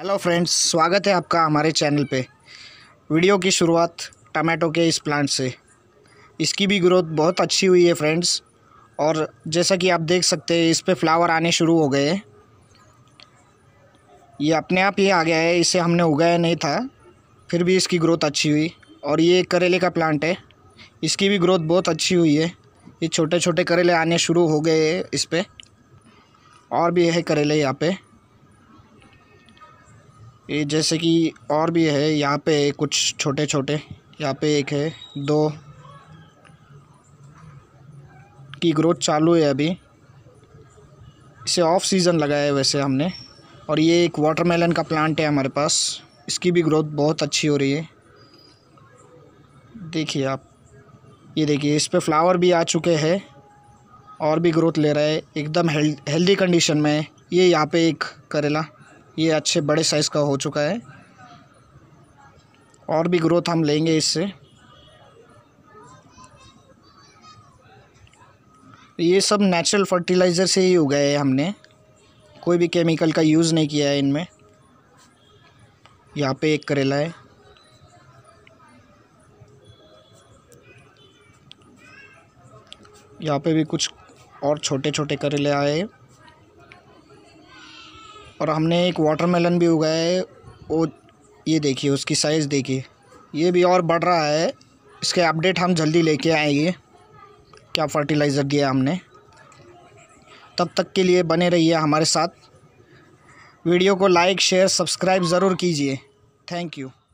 hello friends स्वागत है आपका हमारे चैनल पे वीडियो की शुरुआत टमाटो के इस प्लांट से इसकी भी ग्रोथ बहुत अच्छी हुई है फ्रेंड्स और जैसा कि आप देख सकते हैं इस पे फ्लावर आने शुरू हो गए ये अपने आप ही आ गया है इसे हमने उगाया नहीं था फिर भी इसकी ग्रोथ अच्छी हुई और ये करेले का प्लांट है इसकी भी ग्रोथ बहुत अच्छी हुई है ये छोटे छोटे करेले आने शुरू हो गए इस पर और भी है करेले यहाँ पर ये जैसे कि और भी है यहाँ पे कुछ छोटे छोटे यहाँ पे एक है दो की ग्रोथ चालू है अभी इसे ऑफ सीज़न लगाया है वैसे हमने और ये एक वाटरमेलन का प्लांट है हमारे पास इसकी भी ग्रोथ बहुत अच्छी हो रही है देखिए आप ये देखिए इस पर फ्लावर भी आ चुके हैं और भी ग्रोथ ले रहा है एकदम हेल्दी कंडीशन में ये यहाँ पे एक करेला ये अच्छे बड़े साइज़ का हो चुका है और भी ग्रोथ हम लेंगे इससे ये सब नेचुरल फर्टिलाइज़र से ही उगाए हैं हमने कोई भी केमिकल का यूज़ नहीं किया है इनमें यहाँ पे एक करेला है यहाँ पे भी कुछ और छोटे छोटे करेले आए हैं और हमने एक वाटरमेलन भी उगाया है वो ये देखिए उसकी साइज़ देखिए ये भी और बढ़ रहा है इसके अपडेट हम जल्दी लेके आएंगे क्या फर्टिलाइज़र दिया हमने तब तक के लिए बने रहिए हमारे साथ वीडियो को लाइक शेयर सब्सक्राइब ज़रूर कीजिए थैंक यू